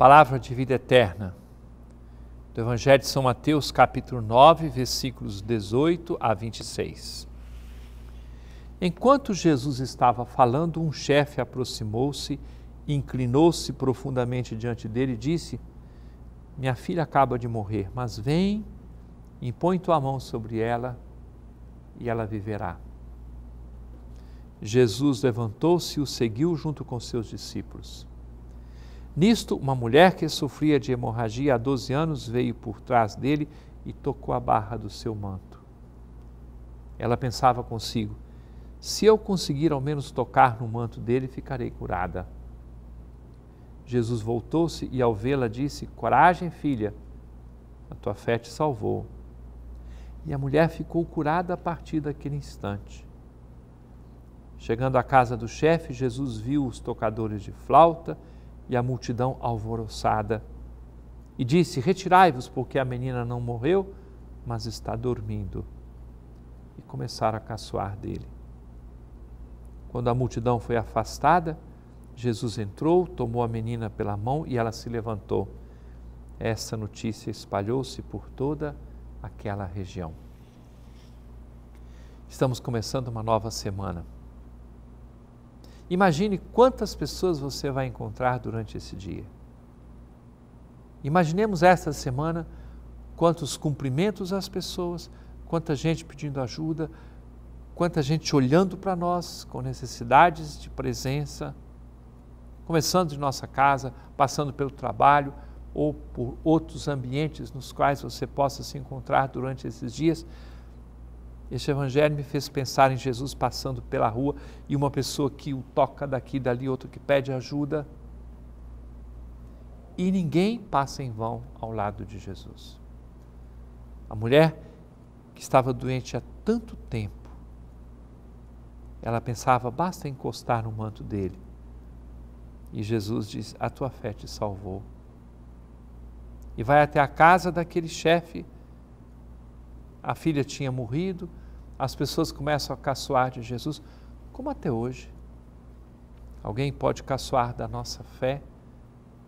palavra de vida eterna do Evangelho de São Mateus, capítulo 9, versículos 18 a 26. Enquanto Jesus estava falando, um chefe aproximou-se, inclinou-se profundamente diante dele e disse: Minha filha acaba de morrer, mas vem, impõe tua mão sobre ela e ela viverá. Jesus levantou-se e o seguiu junto com seus discípulos. Nisto, uma mulher que sofria de hemorragia há 12 anos veio por trás dele e tocou a barra do seu manto. Ela pensava consigo: se eu conseguir ao menos tocar no manto dele, ficarei curada. Jesus voltou-se e, ao vê-la, disse: Coragem, filha, a tua fé te salvou. E a mulher ficou curada a partir daquele instante. Chegando à casa do chefe, Jesus viu os tocadores de flauta e a multidão alvoroçada. E disse: Retirai-vos, porque a menina não morreu, mas está dormindo. E começaram a caçoar dele. Quando a multidão foi afastada, Jesus entrou, tomou a menina pela mão e ela se levantou. Essa notícia espalhou-se por toda aquela região. Estamos começando uma nova semana. Imagine quantas pessoas você vai encontrar durante esse dia. Imaginemos esta semana quantos cumprimentos às pessoas, quanta gente pedindo ajuda, quanta gente olhando para nós com necessidades de presença, começando de nossa casa, passando pelo trabalho ou por outros ambientes nos quais você possa se encontrar durante esses dias. Este evangelho me fez pensar em Jesus passando pela rua e uma pessoa que o toca daqui e dali, outra que pede ajuda. E ninguém passa em vão ao lado de Jesus. A mulher que estava doente há tanto tempo, ela pensava, basta encostar no manto dele. E Jesus diz: A tua fé te salvou. E vai até a casa daquele chefe a filha tinha morrido, as pessoas começam a caçoar de Jesus, como até hoje. Alguém pode caçoar da nossa fé,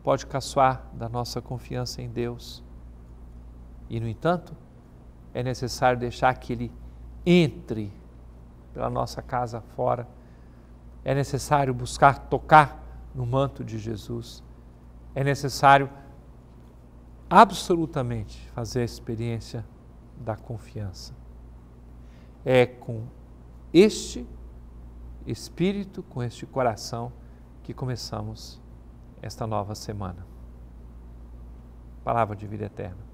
pode caçoar da nossa confiança em Deus. E, no entanto, é necessário deixar que Ele entre pela nossa casa fora. É necessário buscar tocar no manto de Jesus. É necessário absolutamente fazer a experiência da confiança. É com este espírito, com este coração, que começamos esta nova semana. Palavra de vida eterna.